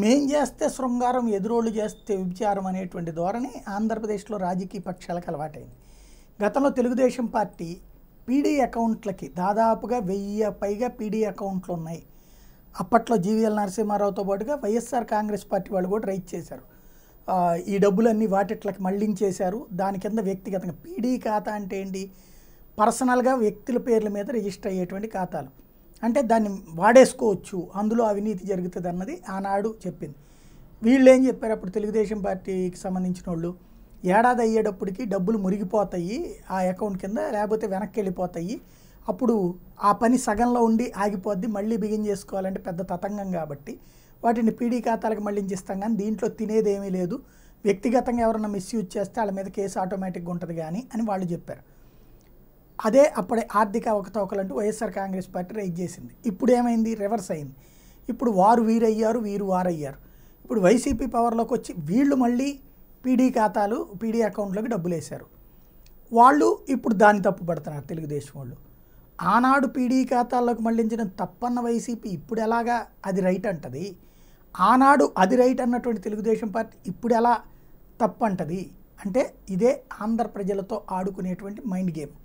మేం చేస్తే శృంగారం ఎదురోళ్ళు చేస్తే విచారం అనేటువంటి ధోరణి ఆంధ్రప్రదేశ్లో రాజకీయ పక్షాలకు అలవాటైంది గతంలో తెలుగుదేశం పార్టీ పీడీ అకౌంట్లకి దాదాపుగా వెయ్యి పైగా పీడీ అకౌంట్లు ఉన్నాయి అప్పట్లో జీవీఎల్ నరసింహారావుతో పాటుగా వైఎస్ఆర్ కాంగ్రెస్ పార్టీ వాళ్ళు కూడా రైట్ చేశారు ఈ డబ్బులన్నీ వాటిట్లకి మళ్ళించేశారు దాని కింద వ్యక్తిగతంగా పీడీ ఖాతా అంటే ఏంటి పర్సనల్గా వ్యక్తుల పేర్ల మీద రిజిస్టర్ అయ్యేటువంటి ఖాతాలు అంటే దాన్ని వాడేసుకోవచ్చు అందులో అవినీతి జరుగుతుంది అన్నది ఆనాడు చెప్పింది వీళ్ళు ఏం చెప్పారు అప్పుడు తెలుగుదేశం పార్టీకి సంబంధించిన వాళ్ళు ఏడాది అయ్యేటప్పటికి డబ్బులు మురిగిపోతాయి ఆ అకౌంట్ కింద లేకపోతే వెనక్కి వెళ్ళిపోతాయి అప్పుడు ఆ పని సగంలో ఉండి ఆగిపోద్ది మళ్ళీ బిగిన్ చేసుకోవాలంటే పెద్ద తతంగం కాబట్టి వాటిని పీడీ ఖాతాలకు మళ్ళించిస్తాం కానీ దీంట్లో తినేది ఏమీ లేదు వ్యక్తిగతంగా ఎవరైనా మిస్యూజ్ చేస్తే వాళ్ళ మీద కేసు ఆటోమేటిక్గా ఉంటుంది కానీ అని వాళ్ళు చెప్పారు అదే అప్పుడే ఆర్థిక అంటూ వైఎస్ఆర్ కాంగ్రెస్ పార్టీ రైజ్ చేసింది ఇప్పుడు ఏమైంది రివర్స్ అయింది ఇప్పుడు వారు వీరయ్యారు వీరు వారయ్యారు ఇప్పుడు వైసీపీ పవర్లోకి వచ్చి వీళ్ళు మళ్ళీ పీడీ ఖాతాలు పీడీ అకౌంట్లోకి డబ్బులు వేశారు వాళ్ళు ఇప్పుడు దాన్ని తప్పు పడుతున్నారు తెలుగుదేశం వాళ్ళు ఆనాడు పీడీ ఖాతాల్లోకి మళ్లించడం తప్పన్న వైసీపీ ఇప్పుడు ఎలాగా అది రైట్ అంటది ఆనాడు అది రైట్ అన్నటువంటి తెలుగుదేశం పార్టీ ఇప్పుడు ఎలా తప్పు అంటది అంటే ఇదే ఆంధ్ర ప్రజలతో ఆడుకునేటువంటి మైండ్ గేమ్